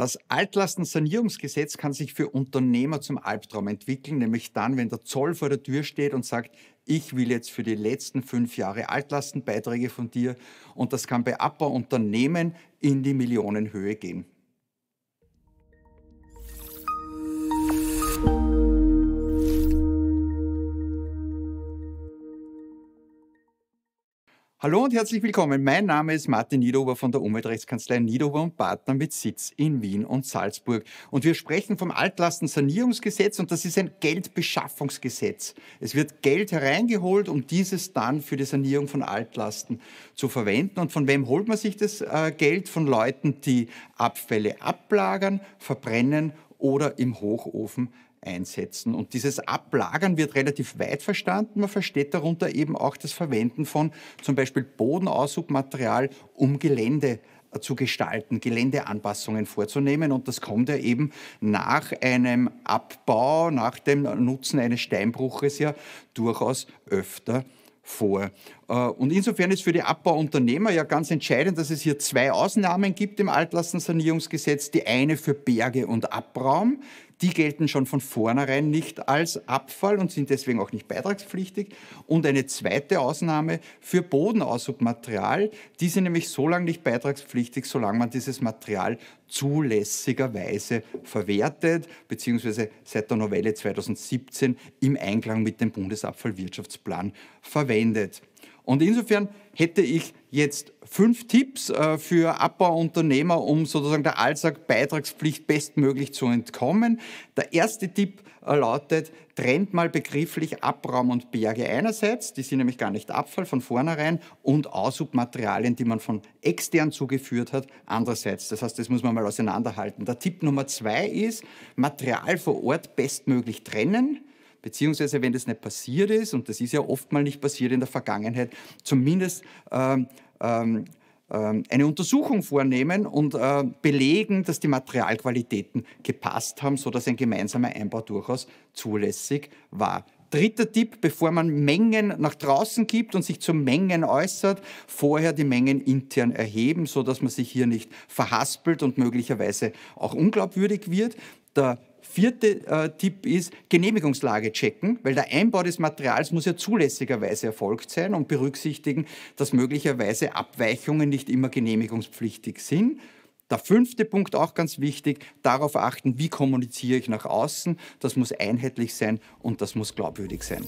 Das Altlastensanierungsgesetz kann sich für Unternehmer zum Albtraum entwickeln, nämlich dann, wenn der Zoll vor der Tür steht und sagt, ich will jetzt für die letzten fünf Jahre Altlastenbeiträge von dir und das kann bei Abbauunternehmen in die Millionenhöhe gehen. Hallo und herzlich willkommen. Mein Name ist Martin Niederober von der Umweltrechtskanzlei Niederober und Partner mit Sitz in Wien und Salzburg. Und wir sprechen vom Altlastensanierungsgesetz und das ist ein Geldbeschaffungsgesetz. Es wird Geld hereingeholt, um dieses dann für die Sanierung von Altlasten zu verwenden. Und von wem holt man sich das äh, Geld? Von Leuten, die Abfälle ablagern, verbrennen oder im Hochofen einsetzen. Und dieses Ablagern wird relativ weit verstanden. Man versteht darunter eben auch das Verwenden von zum Beispiel Bodenaushubmaterial, um Gelände äh, zu gestalten, Geländeanpassungen vorzunehmen. Und das kommt ja eben nach einem Abbau, nach dem Nutzen eines Steinbruches ja durchaus öfter vor. Äh, und insofern ist für die Abbauunternehmer ja ganz entscheidend, dass es hier zwei Ausnahmen gibt im Altlastensanierungsgesetz. Die eine für Berge und Abraum die gelten schon von vornherein nicht als Abfall und sind deswegen auch nicht beitragspflichtig. Und eine zweite Ausnahme für Bodenaushubmaterial, die sind nämlich so lange nicht beitragspflichtig, solange man dieses Material zulässigerweise verwertet, beziehungsweise seit der Novelle 2017 im Einklang mit dem Bundesabfallwirtschaftsplan verwendet. Und insofern hätte ich jetzt fünf Tipps äh, für Abbauunternehmer, um sozusagen der allsag bestmöglich zu entkommen. Der erste Tipp äh, lautet, trennt mal begrifflich Abraum und Berge einerseits, die sind nämlich gar nicht Abfall von vornherein, und Aushubmaterialien, die man von extern zugeführt hat, andererseits. Das heißt, das muss man mal auseinanderhalten. Der Tipp Nummer zwei ist, Material vor Ort bestmöglich trennen. Beziehungsweise, wenn das nicht passiert ist, und das ist ja oft mal nicht passiert in der Vergangenheit, zumindest ähm, ähm, ähm eine Untersuchung vornehmen und äh, belegen, dass die Materialqualitäten gepasst haben, sodass ein gemeinsamer Einbau durchaus zulässig war. Dritter Tipp, bevor man Mengen nach draußen gibt und sich zu Mengen äußert, vorher die Mengen intern erheben, sodass man sich hier nicht verhaspelt und möglicherweise auch unglaubwürdig wird. Der vierte äh, Tipp ist, Genehmigungslage checken, weil der Einbau des Materials muss ja zulässigerweise erfolgt sein und berücksichtigen, dass möglicherweise Abweichungen nicht immer genehmigungspflichtig sind. Der fünfte Punkt, auch ganz wichtig, darauf achten, wie kommuniziere ich nach außen. Das muss einheitlich sein und das muss glaubwürdig sein.